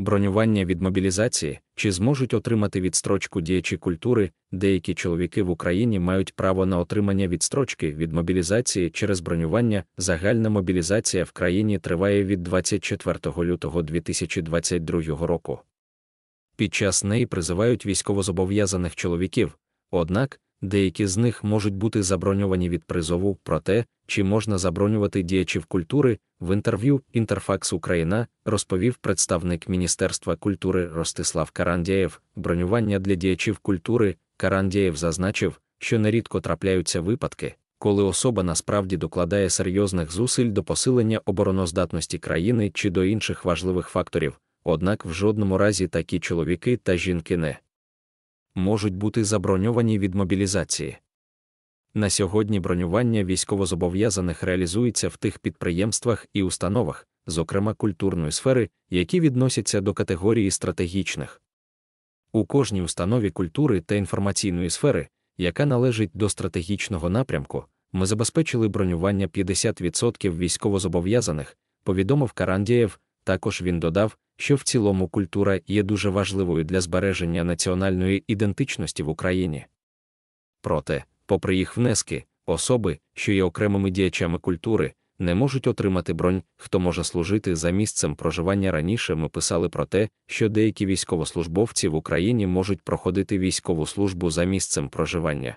бронювання від мобілізації, чи зможуть отримати відстрочку діячі культури, деякі чоловіки в Україні мають право на отримання відстрочки від мобілізації через бронювання. Загальна мобілізація в країні триває від 24 лютого 2022 року. Під час неї призивають військовозобов'язаних чоловіків, однак деякі з них можуть бути заброньовані від призову про те, чи можна забронювати діячів культури в інтерв'ю Інтерфакс Україна, розповів представник Міністерства культури Ростислав Карандєєв. Бронювання для діячів культури Карандєєв зазначив, що нерідко трапляються випадки. Коли особа насправді докладає серйозних зусиль до посилення обороноздатності країни чи до інших важливих факторів, однак в жодному разі такі чоловіки та жінки не можуть бути заброньовані від мобілізації. На сьогодні бронювання військовозобов'язаних реалізується в тих підприємствах і установах, зокрема культурної сфери, які відносяться до категорії стратегічних. У кожній установі культури та інформаційної сфери, яка належить до стратегічного напрямку, ми забезпечили бронювання 50% військовозобов'язаних, повідомив Карандієв, також він додав, що в цілому культура є дуже важливою для збереження національної ідентичності в Україні. Проте, попри їх внески, особи, що є окремими діячами культури, не можуть отримати бронь, хто може служити за місцем проживання. Раніше ми писали про те, що деякі військовослужбовці в Україні можуть проходити військову службу за місцем проживання.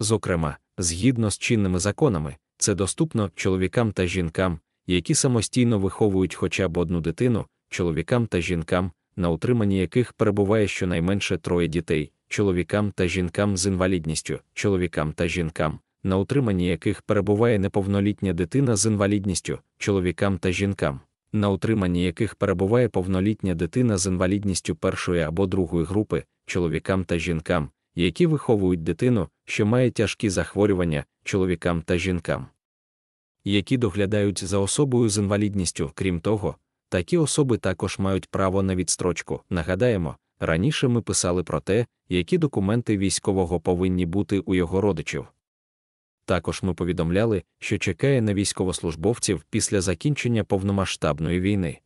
Зокрема, згідно з чинними законами, це доступно чоловікам та жінкам, які самостійно виховують хоча б одну дитину, чоловікам та жінкам, на утриманні яких перебуває щонайменше троє дітей, чоловікам та жінкам з інвалідністю, чоловікам та жінкам, на утриманні яких перебуває неповнолітня дитина з інвалідністю, чоловікам та жінкам. На утриманні яких перебуває повнолітня дитина з інвалідністю першої або другої групи, чоловікам та жінкам, які виховують дитину, що має тяжкі захворювання, чоловікам та жінкам які доглядають за особою з інвалідністю. Крім того, такі особи також мають право на відстрочку. Нагадаємо, раніше ми писали про те, які документи військового повинні бути у його родичів. Також ми повідомляли, що чекає на військовослужбовців після закінчення повномасштабної війни.